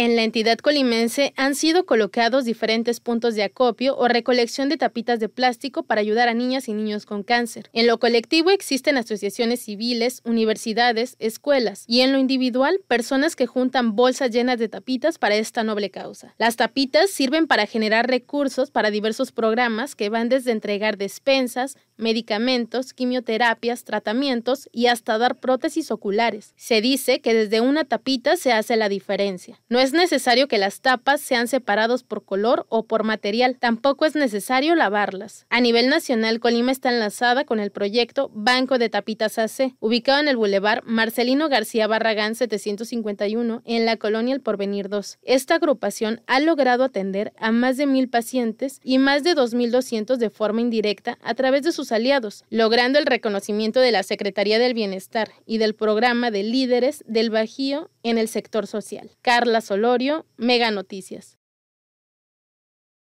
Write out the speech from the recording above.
En la entidad colimense han sido colocados diferentes puntos de acopio o recolección de tapitas de plástico para ayudar a niñas y niños con cáncer. En lo colectivo existen asociaciones civiles, universidades, escuelas y en lo individual personas que juntan bolsas llenas de tapitas para esta noble causa. Las tapitas sirven para generar recursos para diversos programas que van desde entregar despensas, medicamentos, quimioterapias, tratamientos y hasta dar prótesis oculares. Se dice que desde una tapita se hace la diferencia. No es necesario que las tapas sean separadas por color o por material. Tampoco es necesario lavarlas. A nivel nacional, Colima está enlazada con el proyecto Banco de Tapitas AC, ubicado en el Boulevard Marcelino García Barragán 751 en la colonia El Porvenir 2. Esta agrupación ha logrado atender a más de mil pacientes y más de 2.200 de forma indirecta a través de sus aliados, logrando el reconocimiento de la Secretaría del Bienestar y del programa de líderes del Bajío en el sector social. Carla Solorio, Mega Noticias.